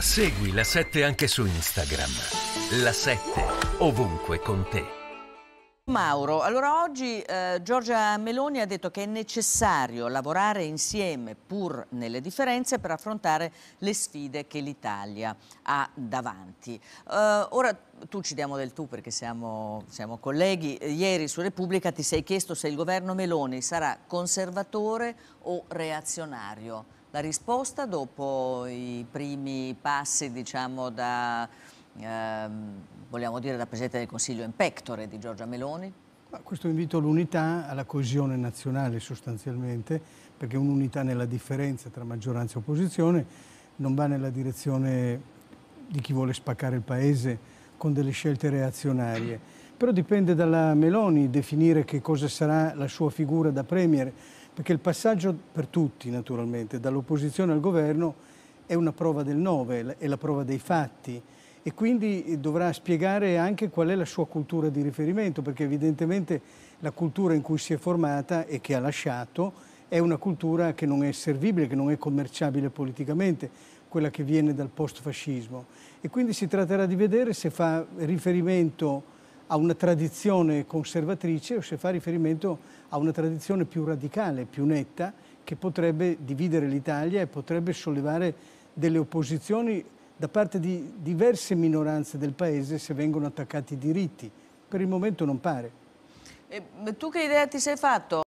Segui la 7 anche su Instagram. La 7 ovunque con te. Mauro, allora oggi eh, Giorgia Meloni ha detto che è necessario lavorare insieme pur nelle differenze per affrontare le sfide che l'Italia ha davanti. Eh, ora tu ci diamo del tu perché siamo, siamo colleghi. Ieri su Repubblica ti sei chiesto se il governo Meloni sarà conservatore o reazionario. La risposta dopo i primi passi diciamo, da, ehm, dire, da Presidente del Consiglio in pectore di Giorgia Meloni? Ma questo invito all'unità, alla coesione nazionale sostanzialmente, perché un'unità nella differenza tra maggioranza e opposizione non va nella direzione di chi vuole spaccare il Paese con delle scelte reazionarie però dipende dalla Meloni definire che cosa sarà la sua figura da Premier, perché il passaggio per tutti naturalmente, dall'opposizione al governo, è una prova del 9, è la prova dei fatti e quindi dovrà spiegare anche qual è la sua cultura di riferimento, perché evidentemente la cultura in cui si è formata e che ha lasciato è una cultura che non è servibile, che non è commerciabile politicamente, quella che viene dal post-fascismo. E quindi si tratterà di vedere se fa riferimento a una tradizione conservatrice o se fa riferimento a una tradizione più radicale, più netta, che potrebbe dividere l'Italia e potrebbe sollevare delle opposizioni da parte di diverse minoranze del Paese se vengono attaccati i diritti. Per il momento non pare. E tu che idea ti sei fatto?